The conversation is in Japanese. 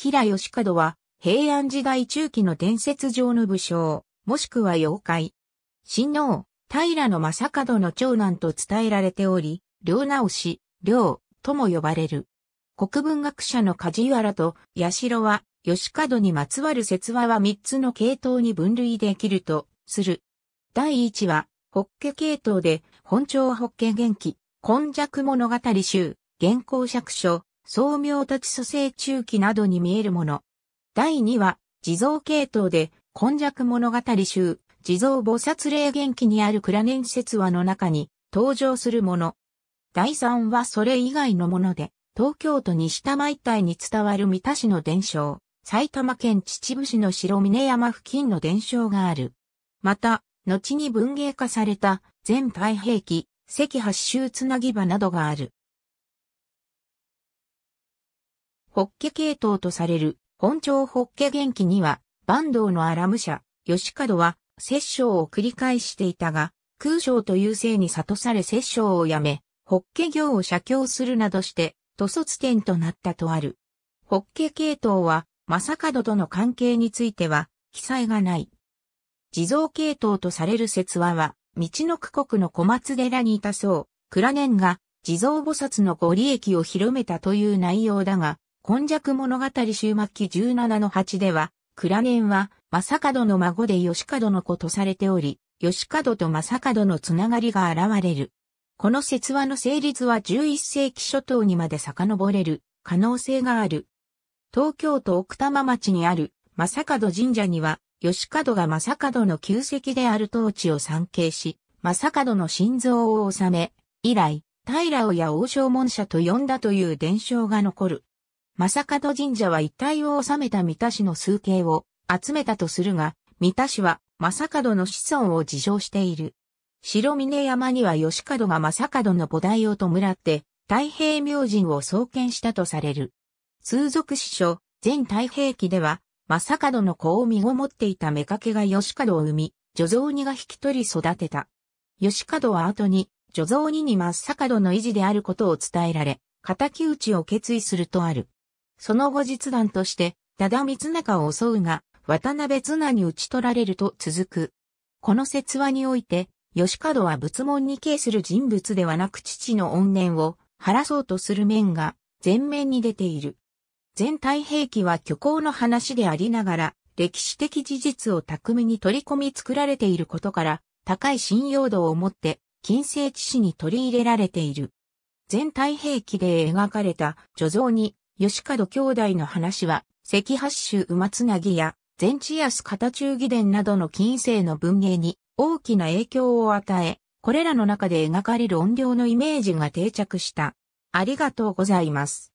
平義門は、平安時代中期の伝説上の武将、もしくは妖怪。親王、平の正門の長男と伝えられており、両直し、両、とも呼ばれる。国文学者の梶原と八代は、義門にまつわる説話は三つの系統に分類できると、する。第一は、北家系統で、本朝北家元気、今弱物語集、原稿釈書、創明ち蘇生中期などに見えるもの。第2は、地蔵系統で、今弱物語集、地蔵菩薩霊元気にある倉年説話の中に登場するもの。第3はそれ以外のもので、東京都西多摩一帯に伝わる三田市の伝承、埼玉県秩父市の白峰山付近の伝承がある。また、後に文芸化された全太平記、赤八州つなぎ場などがある。ホッケ系統とされる本朝ホッケ元気には、坂東のアラム社、吉門は、摂政を繰り返していたが、空将という姓に悟され摂政を辞め、ホッケ業を写経するなどして、塗卒点となったとある。ホッケ系統は、正門との関係については、記載がない。地蔵系統とされる説話は、道の区国の小松寺にいたそう、倉年が地蔵菩薩のご利益を広めたという内容だが、今弱物語終末期17の8では、倉年は、正門の孫で吉門の子とされており、吉門と正門のつながりが現れる。この説話の成立は11世紀初頭にまで遡れる可能性がある。東京都奥多摩町にある正門神社には、吉門が正門の旧跡である当地を参詣し、正門の心臓を治め、以来、平尾や王将門社と呼んだという伝承が残る。正門神社は一体を治めた三田氏の数形を集めたとするが、三田氏は正門の子孫を自称している。白峰山には吉門が正門の菩提を弔って、太平明神を創建したとされる。通俗史書、全太平記では、正門の子を身ごもっていた妾が吉門を生み、女蔵二が引き取り育てた。吉門は後に、女蔵にに真っ門の維持であることを伝えられ、仇討ちを決意するとある。その後実弾として、多田光中を襲うが、渡辺綱に打ち取られると続く。この説話において、吉門は仏門に敬する人物ではなく父の怨念を晴らそうとする面が前面に出ている。全体兵器は虚構の話でありながら、歴史的事実を巧みに取り込み作られていることから、高い信用度を持って、近世知史に取り入れられている。全体兵器で描かれた序像に吉門兄弟の話は、赤八州馬つなぎや、全治安片中義伝などの近世の文芸に大きな影響を与え、これらの中で描かれる音量のイメージが定着した。ありがとうございます。